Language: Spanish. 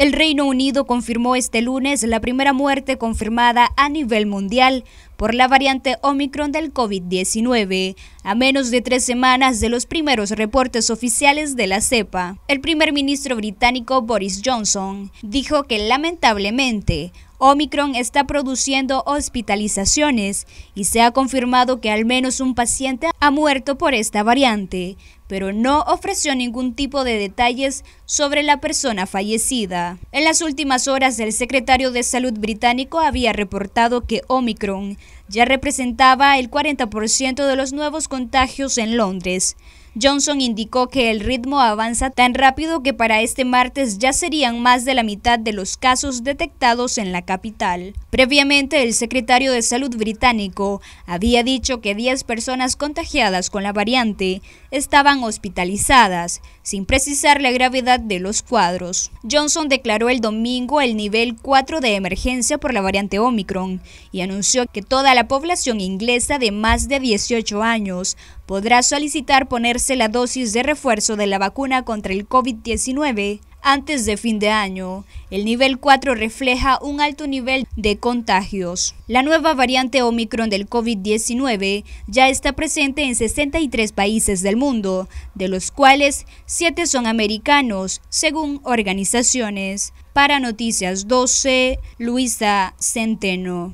El Reino Unido confirmó este lunes la primera muerte confirmada a nivel mundial por la variante Omicron del COVID-19, a menos de tres semanas de los primeros reportes oficiales de la cepa. El primer ministro británico Boris Johnson dijo que lamentablemente Omicron está produciendo hospitalizaciones y se ha confirmado que al menos un paciente ha muerto por esta variante, pero no ofreció ningún tipo de detalles sobre la persona fallecida. En las últimas horas, el secretario de Salud británico había reportado que Omicron ya representaba el 40% de los nuevos contagios en Londres. Johnson indicó que el ritmo avanza tan rápido que para este martes ya serían más de la mitad de los casos detectados en la capital. Previamente, el secretario de Salud británico había dicho que 10 personas contagiadas con la variante estaban hospitalizadas, sin precisar la gravedad de los cuadros. Johnson declaró el domingo el nivel 4 de emergencia por la variante Omicron y anunció que toda la población inglesa de más de 18 años podrá solicitar poner la dosis de refuerzo de la vacuna contra el COVID-19 antes de fin de año. El nivel 4 refleja un alto nivel de contagios. La nueva variante Omicron del COVID-19 ya está presente en 63 países del mundo, de los cuales 7 son americanos, según organizaciones. Para Noticias 12, Luisa Centeno.